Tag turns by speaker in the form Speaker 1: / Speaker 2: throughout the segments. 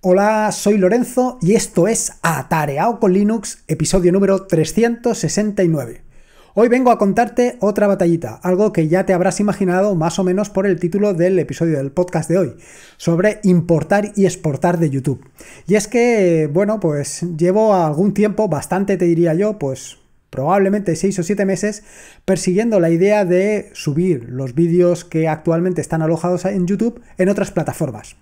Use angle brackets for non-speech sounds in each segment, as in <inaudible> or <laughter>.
Speaker 1: Hola, soy Lorenzo y esto es Atareado con Linux, episodio número 369. Hoy vengo a contarte otra batallita, algo que ya te habrás imaginado más o menos por el título del episodio del podcast de hoy, sobre importar y exportar de YouTube. Y es que, bueno, pues llevo algún tiempo, bastante te diría yo, pues probablemente 6 o 7 meses persiguiendo la idea de subir los vídeos que actualmente están alojados en YouTube en otras plataformas.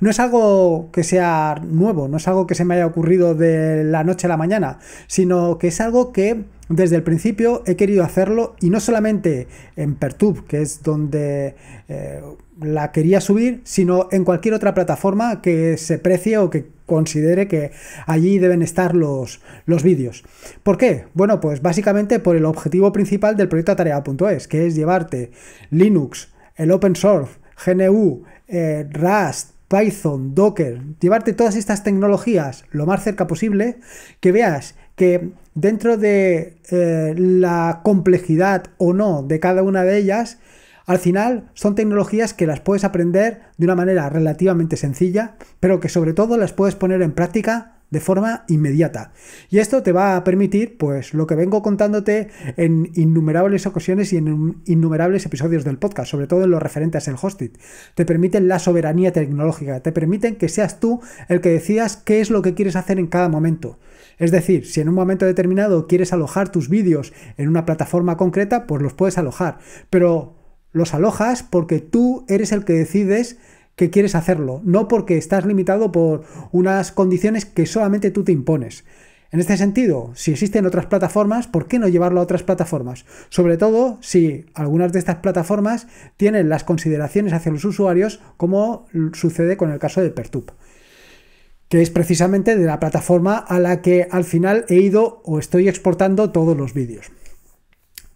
Speaker 1: No es algo que sea nuevo, no es algo que se me haya ocurrido de la noche a la mañana, sino que es algo que desde el principio he querido hacerlo y no solamente en Pertub, que es donde eh, la quería subir, sino en cualquier otra plataforma que se precie o que considere que allí deben estar los, los vídeos. ¿Por qué? Bueno, pues básicamente por el objetivo principal del proyecto tarea.es, que es llevarte Linux, el open source, GNU, eh, Rust, Python, Docker, llevarte todas estas tecnologías lo más cerca posible, que veas que dentro de eh, la complejidad o no de cada una de ellas, al final son tecnologías que las puedes aprender de una manera relativamente sencilla, pero que sobre todo las puedes poner en práctica de forma inmediata. Y esto te va a permitir, pues, lo que vengo contándote en innumerables ocasiones y en innumerables episodios del podcast, sobre todo en lo referentes al Hostit, Te permiten la soberanía tecnológica, te permiten que seas tú el que decidas qué es lo que quieres hacer en cada momento. Es decir, si en un momento determinado quieres alojar tus vídeos en una plataforma concreta, pues los puedes alojar, pero los alojas porque tú eres el que decides que quieres hacerlo, no porque estás limitado por unas condiciones que solamente tú te impones. En este sentido, si existen otras plataformas, ¿por qué no llevarlo a otras plataformas? Sobre todo si algunas de estas plataformas tienen las consideraciones hacia los usuarios como sucede con el caso de Pertub que es precisamente de la plataforma a la que al final he ido o estoy exportando todos los vídeos.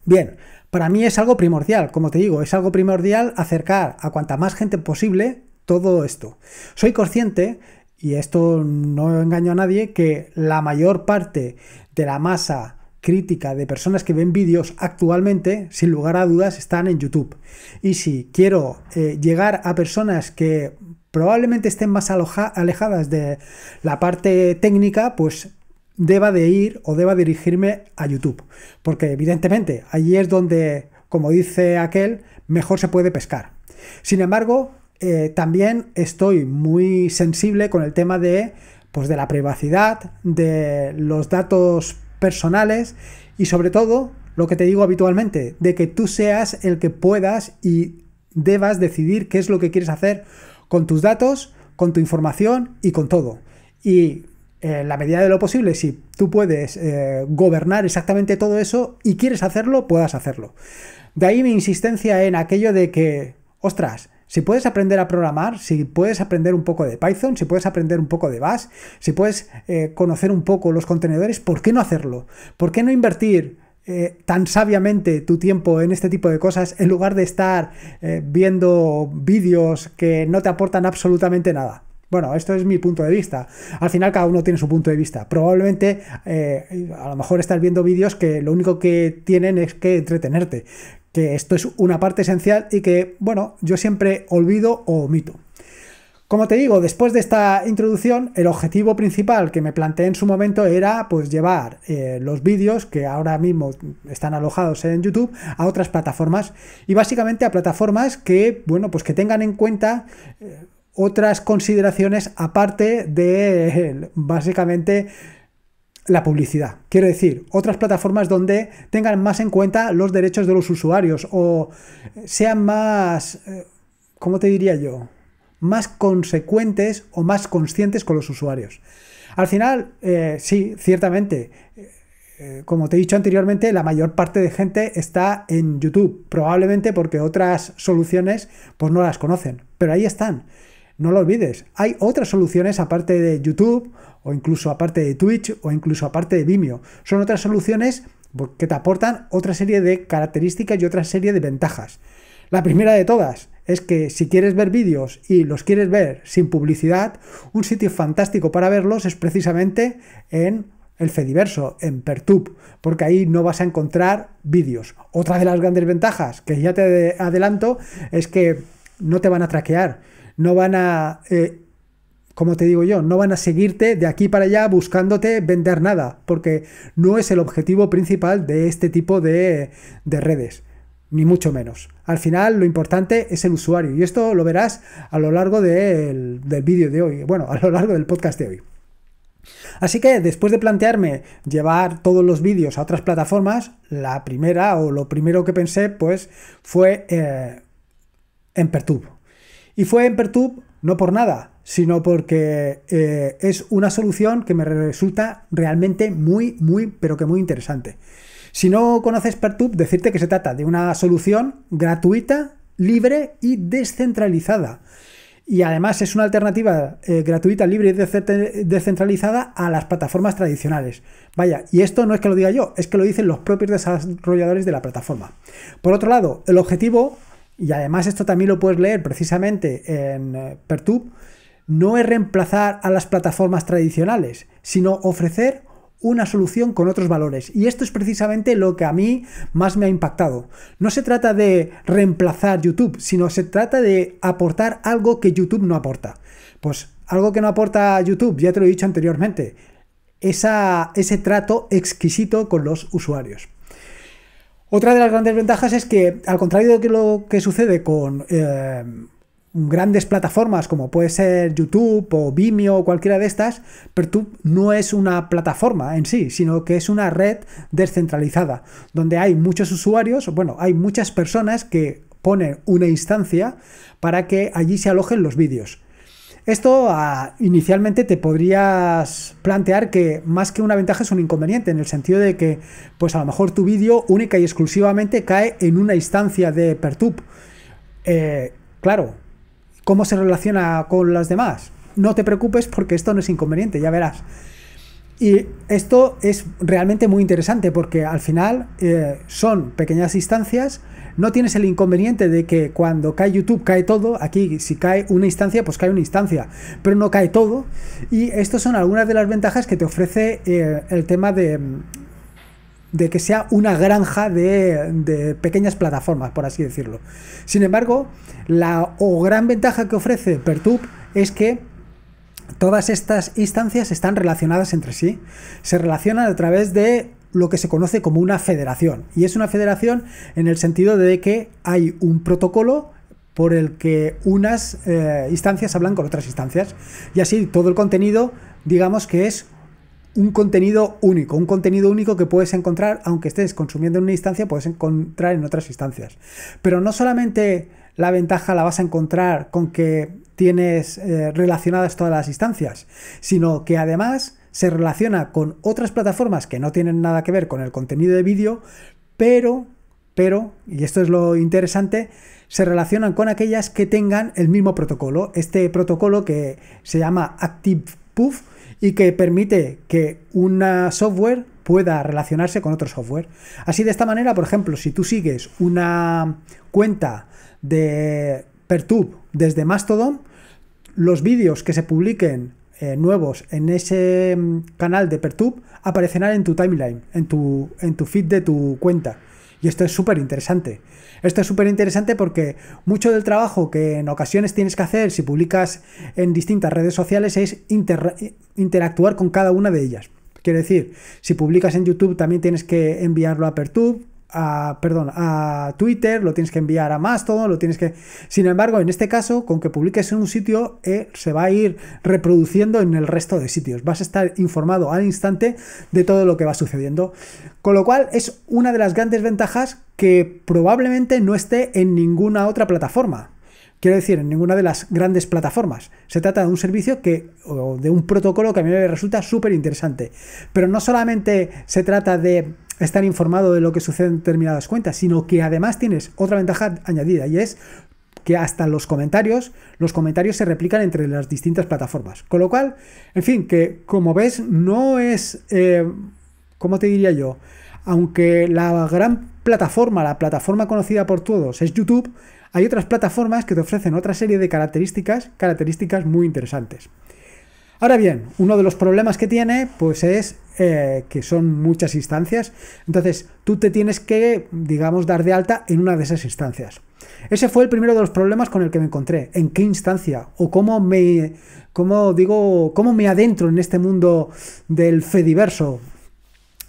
Speaker 1: Bien, para mí es algo primordial, como te digo, es algo primordial acercar a cuanta más gente posible todo esto. Soy consciente, y esto no engaño a nadie, que la mayor parte de la masa crítica de personas que ven vídeos actualmente, sin lugar a dudas, están en YouTube. Y si quiero eh, llegar a personas que probablemente estén más alejadas de la parte técnica, pues deba de ir o deba dirigirme a YouTube. Porque evidentemente allí es donde, como dice aquel, mejor se puede pescar. Sin embargo, eh, también estoy muy sensible con el tema de, pues, de la privacidad, de los datos personales y sobre todo lo que te digo habitualmente, de que tú seas el que puedas y debas decidir qué es lo que quieres hacer con tus datos, con tu información y con todo. Y eh, en la medida de lo posible, si tú puedes eh, gobernar exactamente todo eso y quieres hacerlo, puedas hacerlo. De ahí mi insistencia en aquello de que, ostras, si puedes aprender a programar, si puedes aprender un poco de Python, si puedes aprender un poco de Bash, si puedes eh, conocer un poco los contenedores, ¿por qué no hacerlo? ¿Por qué no invertir eh, tan sabiamente tu tiempo en este tipo de cosas en lugar de estar eh, viendo vídeos que no te aportan absolutamente nada. Bueno, esto es mi punto de vista. Al final cada uno tiene su punto de vista. Probablemente eh, a lo mejor estás viendo vídeos que lo único que tienen es que entretenerte. Que esto es una parte esencial y que, bueno, yo siempre olvido o omito. Como te digo, después de esta introducción, el objetivo principal que me planteé en su momento era pues llevar eh, los vídeos que ahora mismo están alojados en YouTube a otras plataformas y básicamente a plataformas que, bueno, pues que tengan en cuenta eh, otras consideraciones aparte de <laughs> básicamente la publicidad. Quiero decir, otras plataformas donde tengan más en cuenta los derechos de los usuarios o sean más, eh, ¿cómo te diría yo? más consecuentes o más conscientes con los usuarios. Al final, eh, sí, ciertamente, eh, eh, como te he dicho anteriormente, la mayor parte de gente está en YouTube, probablemente porque otras soluciones pues no las conocen, pero ahí están. No lo olvides, hay otras soluciones aparte de YouTube o incluso aparte de Twitch o incluso aparte de Vimeo. Son otras soluciones pues, que te aportan otra serie de características y otra serie de ventajas. La primera de todas, es que si quieres ver vídeos y los quieres ver sin publicidad, un sitio fantástico para verlos es precisamente en el Fediverso, en Pertub, porque ahí no vas a encontrar vídeos. Otra de las grandes ventajas, que ya te adelanto, es que no te van a traquear, no van a... Eh, como te digo yo, no van a seguirte de aquí para allá buscándote vender nada, porque no es el objetivo principal de este tipo de, de redes ni mucho menos. Al final lo importante es el usuario y esto lo verás a lo largo del, del vídeo de hoy, bueno, a lo largo del podcast de hoy. Así que después de plantearme llevar todos los vídeos a otras plataformas, la primera o lo primero que pensé pues fue eh, en Pertub. Y fue en Pertub no por nada, sino porque eh, es una solución que me resulta realmente muy, muy, pero que muy interesante. Si no conoces Pertub, decirte que se trata de una solución gratuita, libre y descentralizada. Y además es una alternativa eh, gratuita, libre y descentralizada a las plataformas tradicionales. Vaya, y esto no es que lo diga yo, es que lo dicen los propios desarrolladores de la plataforma. Por otro lado, el objetivo, y además esto también lo puedes leer precisamente en eh, Pertub, no es reemplazar a las plataformas tradicionales, sino ofrecer una solución con otros valores. Y esto es precisamente lo que a mí más me ha impactado. No se trata de reemplazar YouTube, sino se trata de aportar algo que YouTube no aporta. Pues algo que no aporta YouTube, ya te lo he dicho anteriormente, esa, ese trato exquisito con los usuarios. Otra de las grandes ventajas es que, al contrario de lo que sucede con... Eh, grandes plataformas como puede ser YouTube o Vimeo o cualquiera de estas, Pertub no es una plataforma en sí, sino que es una red descentralizada, donde hay muchos usuarios, bueno, hay muchas personas que ponen una instancia para que allí se alojen los vídeos. Esto ah, inicialmente te podrías plantear que más que una ventaja es un inconveniente, en el sentido de que, pues a lo mejor tu vídeo única y exclusivamente cae en una instancia de Pertub. Eh, claro, cómo se relaciona con las demás. No te preocupes porque esto no es inconveniente, ya verás. Y esto es realmente muy interesante porque al final eh, son pequeñas instancias. No tienes el inconveniente de que cuando cae YouTube cae todo. Aquí si cae una instancia, pues cae una instancia. Pero no cae todo. Y estas son algunas de las ventajas que te ofrece eh, el tema de, de que sea una granja de, pequeñas plataformas, por así decirlo. Sin embargo, la gran ventaja que ofrece Pertub es que todas estas instancias están relacionadas entre sí. Se relacionan a través de lo que se conoce como una federación. Y es una federación en el sentido de que hay un protocolo por el que unas eh, instancias hablan con otras instancias. Y así todo el contenido, digamos que es un contenido único, un contenido único que puedes encontrar, aunque estés consumiendo en una instancia, puedes encontrar en otras instancias. Pero no solamente la ventaja la vas a encontrar con que tienes eh, relacionadas todas las instancias, sino que además se relaciona con otras plataformas que no tienen nada que ver con el contenido de vídeo, pero, pero, y esto es lo interesante, se relacionan con aquellas que tengan el mismo protocolo, este protocolo que se llama ActivePuff, y que permite que una software pueda relacionarse con otro software. Así de esta manera, por ejemplo, si tú sigues una cuenta de Pertub desde Mastodon, los vídeos que se publiquen eh, nuevos en ese mm, canal de Pertub aparecerán en tu timeline, en en tu feed de tu cuenta. Y esto es súper interesante. Esto es súper interesante porque mucho del trabajo que en ocasiones tienes que hacer si publicas en distintas redes sociales es interactuar con cada una de ellas. Quiero decir, si publicas en YouTube también tienes que enviarlo a Pertube, a, perdón, a Twitter, lo tienes que enviar a Mastodon, lo tienes que... Sin embargo, en este caso, con que publiques en un sitio, eh, se va a ir reproduciendo en el resto de sitios. Vas a estar informado al instante de todo lo que va sucediendo. Con lo cual, es una de las grandes ventajas que probablemente no esté en ninguna otra plataforma. Quiero decir, en ninguna de las grandes plataformas. Se trata de un servicio que, o de un protocolo que a mí me resulta súper interesante. Pero no solamente se trata de estar informado de lo que sucede en determinadas cuentas, sino que además tienes otra ventaja añadida y es que hasta los comentarios, los comentarios se replican entre las distintas plataformas. Con lo cual, en fin, que como ves, no es, como eh, ¿cómo te diría yo? Aunque la gran plataforma, la plataforma conocida por todos es YouTube, hay otras plataformas que te ofrecen otra serie de características, características muy interesantes. Ahora bien, uno de los problemas que tiene, pues es eh, que son muchas instancias. Entonces, tú te tienes que, digamos, dar de alta en una de esas instancias. Ese fue el primero de los problemas con el que me encontré. ¿En qué instancia? ¿O cómo me, cómo digo, cómo me adentro en este mundo del fe diverso?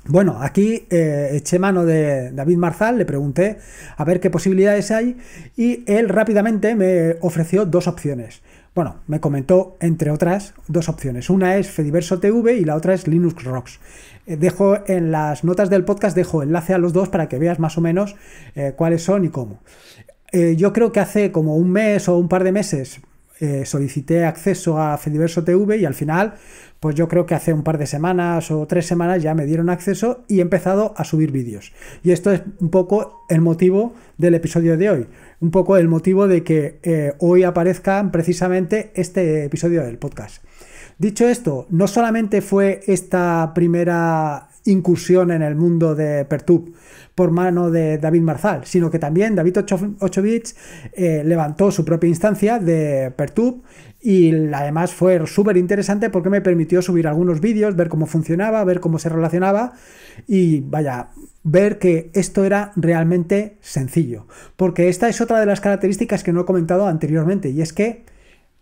Speaker 1: Bueno, aquí eh, eché mano de David Marzal, le pregunté a ver qué posibilidades hay y él rápidamente me ofreció dos opciones. Bueno, me comentó, entre otras, dos opciones. Una es Fediverso TV y la otra es Linux Rocks. Eh, dejo en las notas del podcast, dejo enlace a los dos para que veas más o menos eh, cuáles son y cómo. Eh, yo creo que hace como un mes o un par de meses eh, solicité acceso a Fediverso TV y al final, pues yo creo que hace un par de semanas o tres semanas ya me dieron acceso y he empezado a subir vídeos. Y esto es un poco el motivo del episodio de hoy, un poco el motivo de que eh, hoy aparezca precisamente este episodio del podcast. Dicho esto, no solamente fue esta primera incursión en el mundo de Pertub por mano de David Marzal, sino que también David Ochovich eh, levantó su propia instancia de Pertub y además fue súper interesante porque me permitió subir algunos vídeos, ver cómo funcionaba, ver cómo se relacionaba y vaya, ver que esto era realmente sencillo. Porque esta es otra de las características que no he comentado anteriormente y es que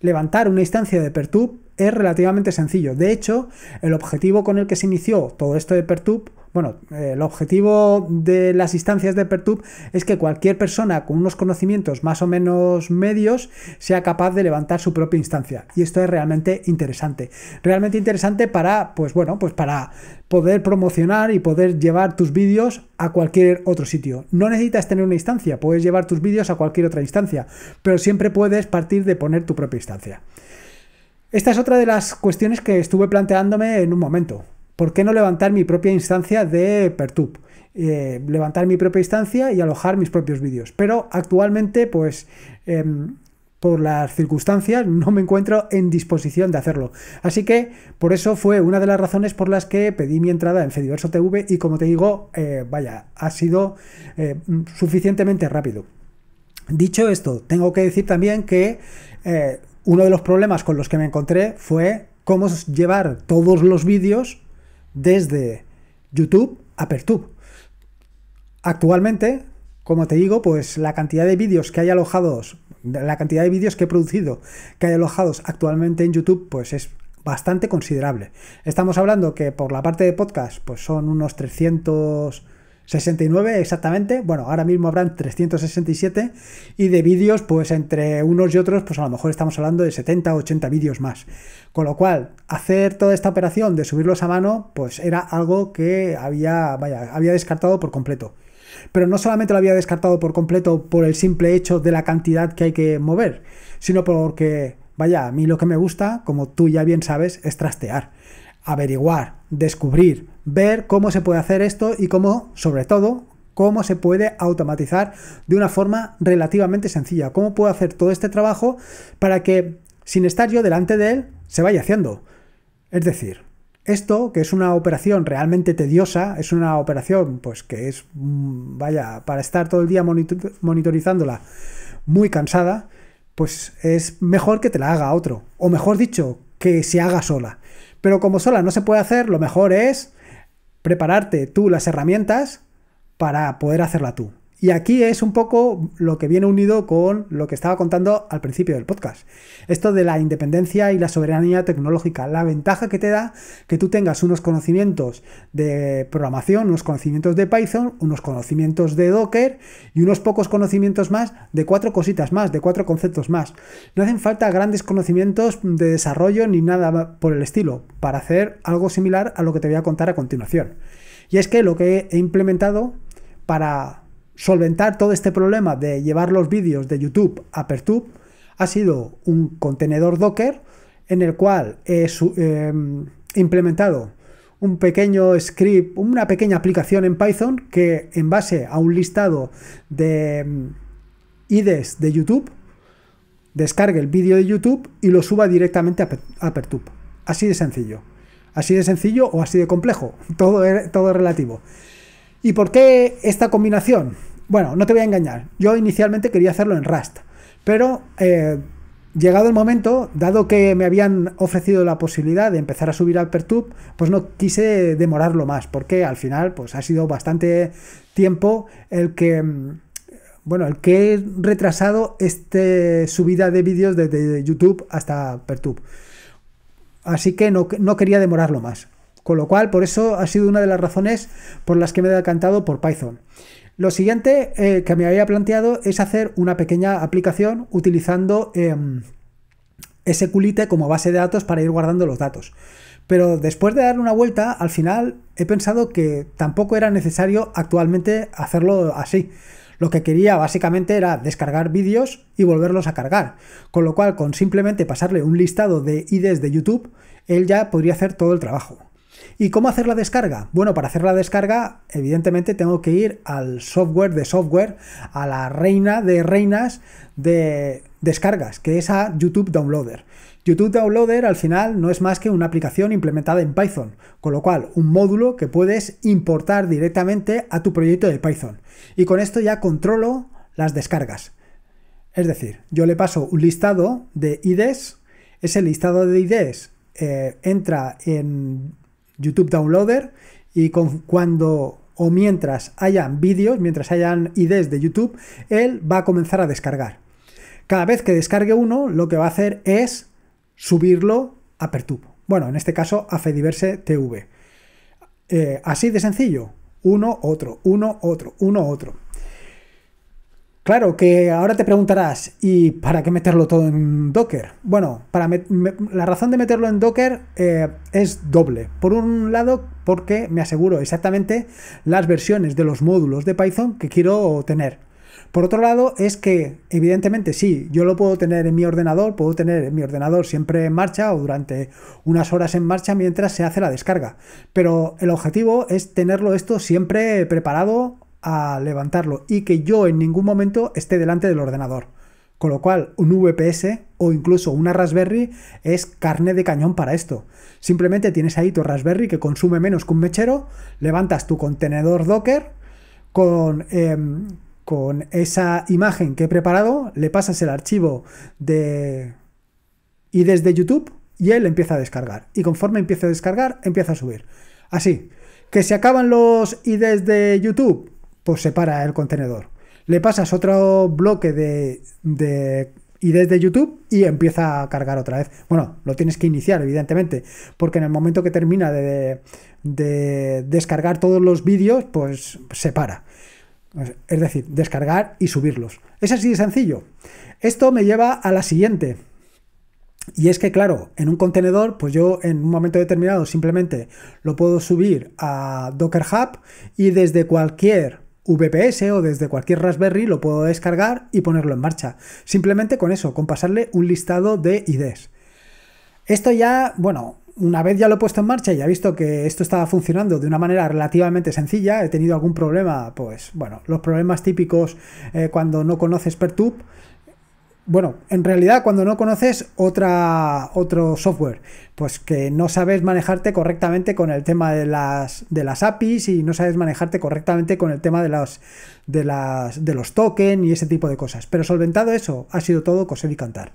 Speaker 1: Levantar una instancia de Pertub es relativamente sencillo. De hecho, el objetivo con el que se inició todo esto de Pertub bueno, eh, el objetivo de las instancias de Pertub es que cualquier persona con unos conocimientos más o menos medios sea capaz de levantar su propia instancia. Y esto es realmente interesante. Realmente interesante para, pues bueno, pues para poder promocionar y poder llevar tus vídeos a cualquier otro sitio. No necesitas tener una instancia, puedes llevar tus vídeos a cualquier otra instancia, pero siempre puedes partir de poner tu propia instancia. Esta es otra de las cuestiones que estuve planteándome en un momento. ¿Por qué no levantar mi propia instancia de Pertub? Eh, levantar mi propia instancia y alojar mis propios vídeos. Pero actualmente, pues, em, por las circunstancias, no me encuentro en disposición de hacerlo. Así que, por eso fue una de las razones por las que pedí mi entrada en Fediverso TV y, como te digo, eh, vaya, ha sido eh, suficientemente rápido. Dicho esto, tengo que decir también que uno de los problemas con los que me encontré fue cómo llevar todos los vídeos desde YouTube a Pertube. Actualmente, como te digo, pues la cantidad de vídeos que hay alojados, la cantidad de vídeos que he producido, que hay alojados actualmente en YouTube, pues es bastante considerable. Estamos hablando que por la parte de podcast, pues son unos 300 69 exactamente, bueno, ahora mismo habrán 367 y de vídeos, pues entre unos y otros, pues a lo mejor estamos hablando de 70 o 80 vídeos más. Con lo cual, hacer toda esta operación de subirlos a mano, pues era algo que había, vaya, había descartado por completo. Pero no solamente lo había descartado por completo por el simple hecho de la cantidad que hay que mover, sino porque, vaya, a mí lo que me gusta, como tú ya bien sabes, es trastear averiguar, descubrir, ver cómo se puede hacer esto y cómo, sobre todo, cómo se puede automatizar de una forma relativamente sencilla. Cómo puedo hacer todo este trabajo para que, sin estar yo delante de él, se vaya haciendo. Es decir, esto, que es una operación realmente tediosa, es una operación, pues que es, mm, vaya, para estar todo el día monitorizándola muy cansada, pues es mejor que te la haga otro. O mejor dicho, que se haga sola. Pero como sola no se puede hacer, lo mejor es prepararte tú las herramientas para poder hacerla tú. Y aquí es un poco lo que viene unido con lo que estaba contando al principio del podcast. Esto de la independencia y la soberanía tecnológica. La ventaja que te da que tú tengas unos conocimientos de programación, unos conocimientos de Python, unos conocimientos de Docker y unos pocos conocimientos más de cuatro cositas más, de cuatro conceptos más. No hacen falta grandes conocimientos de desarrollo ni nada por el estilo para hacer algo similar a lo que te voy a contar a continuación. Y es que lo que he implementado para solventar todo este problema de llevar los vídeos de YouTube a Pertube ha sido un contenedor Docker en el cual he em, implementado un pequeño script, una pequeña aplicación en Python que en base a un listado de em, IDs de YouTube descargue el vídeo de YouTube y lo suba directamente a Pertube. Así de sencillo. Así de sencillo o así de complejo. <laughs> Todo es, todo relativo. ¿Y por qué esta combinación? Bueno, no te voy a engañar. Yo inicialmente quería hacerlo en Rust, pero eh, llegado el momento, dado que me habían ofrecido la posibilidad de empezar a subir al Pertub, pues no quise demorarlo más, porque al final pues ha sido bastante tiempo el que mm, bueno, el que he retrasado esta subida de vídeos desde YouTube hasta Pertub. Así que no, no, quería demorarlo más. Con lo cual, por eso ha sido una de las razones por las que me he decantado por Python. Lo siguiente eh, que me había planteado es hacer una pequeña aplicación utilizando em, ese culite como base de datos para ir guardando los datos. Pero después de dar una vuelta, al final he pensado que tampoco era necesario actualmente hacerlo así. Lo que quería básicamente era descargar vídeos y volverlos a cargar. Con lo cual, con simplemente pasarle un listado de IDs de YouTube, él ya podría hacer todo el trabajo. ¿Y cómo hacer la descarga? Bueno, para hacer la descarga, evidentemente tengo que ir al software de software, a la reina de reinas de descargas, que es a YouTube Downloader. YouTube Downloader al final no es más que una aplicación implementada en Python, con lo cual un módulo que puedes importar directamente a tu proyecto de Python. Y con esto ya controlo las descargas. Es decir, yo le paso un listado de IDs, ese listado de IDs eh, entra en YouTube Downloader y con, cuando o mientras hayan vídeos, mientras hayan ideas de YouTube, él va a comenzar a descargar. Cada vez que descargue uno, lo que va a hacer es subirlo a Pertub. Bueno, en este caso a Fediverse TV. Eh, así de sencillo, uno, otro, uno, otro, uno, otro. Claro que ahora te preguntarás, ¿y para qué meterlo todo en Docker? Bueno, para la razón de meterlo en Docker eh, es doble. Por un lado, porque me aseguro exactamente las versiones de los módulos de Python que quiero tener. Por otro lado, es que evidentemente sí, yo lo puedo tener en mi ordenador, puedo tener en mi ordenador siempre en marcha o durante unas horas en marcha mientras se hace la descarga. Pero el objetivo es tenerlo esto siempre preparado a levantarlo y que yo en ningún momento esté delante del ordenador. Con lo cual, un VPS o incluso una Raspberry es carne de cañón para esto. Simplemente tienes ahí tu Raspberry que consume menos que un mechero, levantas tu contenedor Docker con, em, con esa imagen que he preparado, le pasas el archivo de... y desde YouTube y él empieza a descargar. Y conforme empieza a descargar, empieza a subir. Así, que se acaban los IDs de YouTube pues separa el contenedor. Le pasas otro bloque de, de y desde YouTube y empieza a cargar otra vez. Bueno, lo tienes que iniciar, evidentemente, porque en el momento que termina de, de descargar todos los vídeos, pues se para. Es decir, descargar y subirlos. Es así de sencillo. Esto me lleva a la siguiente. Y es que, claro, en un contenedor, pues yo en un momento determinado simplemente lo puedo subir a Docker Hub y desde cualquier VPS o desde cualquier Raspberry lo puedo descargar y ponerlo en marcha. Simplemente con eso, con pasarle un listado de IDs. Esto ya, bueno, una vez ya lo he puesto en marcha y he visto que esto estaba funcionando de una manera relativamente sencilla, he tenido algún problema, pues bueno, los problemas típicos eh, cuando no conoces Pertub, bueno, en realidad cuando no conoces otra, otro software, pues que no sabes manejarte correctamente con el tema de las, de las APIs y no sabes manejarte correctamente con el tema de, las, de, las, de los tokens y ese tipo de cosas. Pero solventado eso, ha sido todo coser y cantar.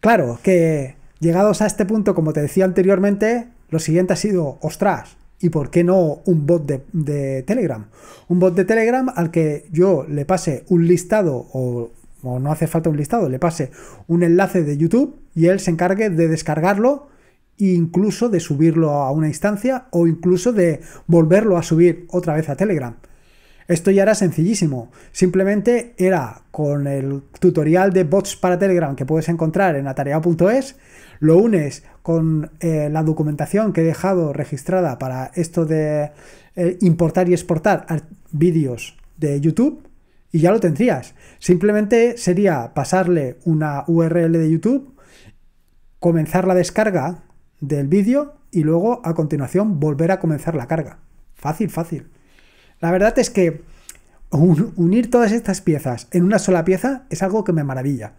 Speaker 1: Claro que llegados a este punto, como te decía anteriormente, lo siguiente ha sido, ostras, ¿y por qué no un bot de, de Telegram? Un bot de Telegram al que yo le pase un listado o no hace falta un listado, le pase un enlace de YouTube y él se encargue de descargarlo incluso de subirlo a una instancia o incluso de volverlo a subir otra vez a Telegram. Esto ya era sencillísimo, simplemente era con el tutorial de bots para Telegram que puedes encontrar en atareado.es, lo unes con eh, la documentación que he dejado registrada para esto de eh, importar y exportar vídeos de YouTube y ya lo tendrías. Simplemente sería pasarle una URL de YouTube, comenzar la descarga del vídeo y luego a continuación volver a comenzar la carga. Fácil, fácil. La verdad es que unir todas estas piezas en una sola pieza es algo que me maravilla.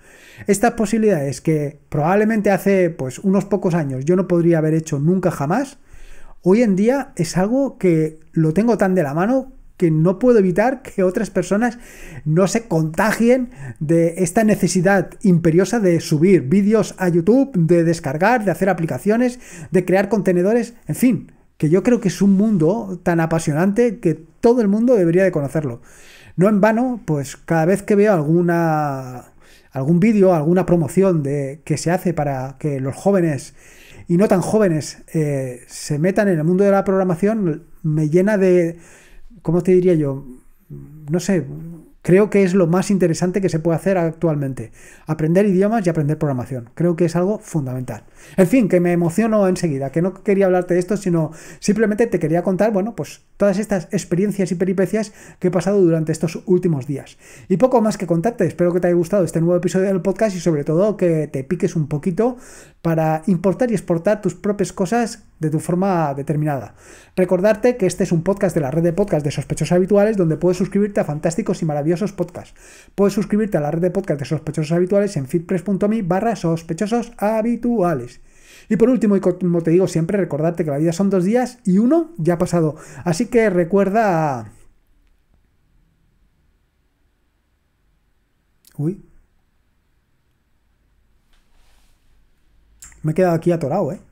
Speaker 1: Estas posibilidades que probablemente hace pues unos pocos años yo no podría haber hecho nunca jamás, hoy en día es algo que lo tengo tan de la mano que no puedo evitar que otras personas no se contagien de esta necesidad imperiosa de subir vídeos a YouTube, de descargar, de hacer aplicaciones, de crear contenedores, en fin, que yo creo que es un mundo tan apasionante que todo el mundo debería de conocerlo. No en vano, pues cada vez que veo alguna algún vídeo, alguna promoción de que se hace para que los jóvenes y no tan jóvenes eh, se metan en el mundo de la programación, me llena de, ¿cómo te diría yo? No sé, creo que es lo más interesante que se puede hacer actualmente. Aprender idiomas y aprender programación. Creo que es algo fundamental. En fin, que me emociono enseguida, que no quería hablarte de esto, sino simplemente te quería contar, bueno, pues todas estas experiencias y peripecias que he pasado durante estos últimos días. Y poco más que contarte. Espero que te haya gustado este nuevo episodio del podcast y sobre todo que te piques un poquito para importar y exportar tus propias cosas de tu forma determinada. Recordarte que este es un podcast de la red de podcasts de sospechosos habituales donde puedes suscribirte a fantásticos y maravillosos podcasts. Puedes suscribirte a la red de podcasts de sospechosos habituales en fitpress.me barra sospechosos habituales. Y por último, y como te digo siempre, recordarte que la vida son dos días y uno ya ha pasado. Así que recuerda... Uy, Me he quedado aquí atorado, ¿eh?